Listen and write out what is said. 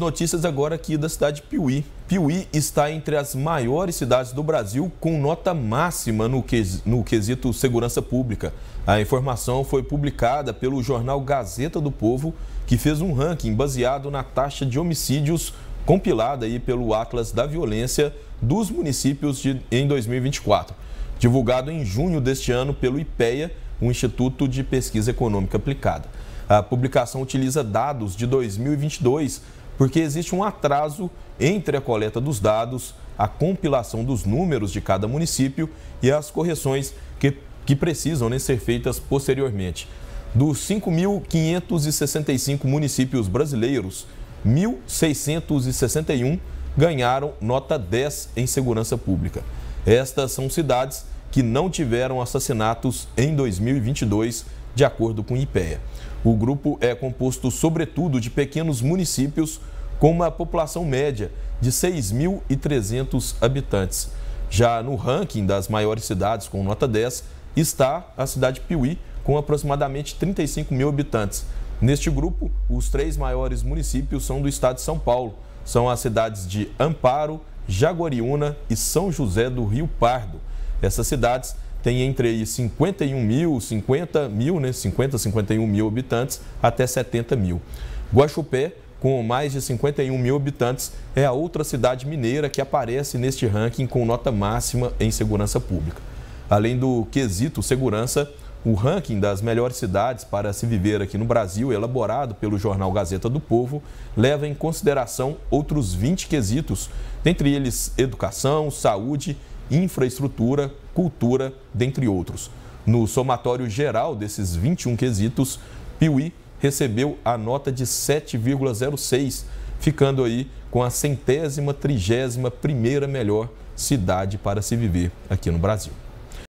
Notícias agora aqui da cidade de Piuí. Piuí está entre as maiores cidades do Brasil com nota máxima no, ques no quesito segurança pública. A informação foi publicada pelo jornal Gazeta do Povo, que fez um ranking baseado na taxa de homicídios compilada aí pelo Atlas da Violência dos municípios de, em 2024. Divulgado em junho deste ano pelo IPEA, o Instituto de Pesquisa Econômica Aplicada. A publicação utiliza dados de 2022 porque existe um atraso entre a coleta dos dados, a compilação dos números de cada município e as correções que, que precisam né, ser feitas posteriormente. Dos 5.565 municípios brasileiros, 1.661 ganharam nota 10 em segurança pública. Estas são cidades que não tiveram assassinatos em 2022, de acordo com o IPEA. O grupo é composto, sobretudo, de pequenos municípios com uma população média de 6.300 habitantes. Já no ranking das maiores cidades com nota 10 está a cidade Piuí, com aproximadamente 35 mil habitantes. Neste grupo, os três maiores municípios são do estado de São Paulo. São as cidades de Amparo, Jaguariúna e São José do Rio Pardo. Essas cidades tem entre 51 mil, 50 mil, né? 50, 51 mil habitantes até 70 mil. Guaxupé, com mais de 51 mil habitantes, é a outra cidade mineira que aparece neste ranking com nota máxima em segurança pública. Além do quesito segurança, o ranking das melhores cidades para se viver aqui no Brasil, elaborado pelo jornal Gazeta do Povo, leva em consideração outros 20 quesitos, dentre eles educação, saúde, infraestrutura, cultura, dentre outros. No somatório geral desses 21 quesitos, Piuí recebeu a nota de 7,06, ficando aí com a centésima, trigésima, primeira melhor cidade para se viver aqui no Brasil.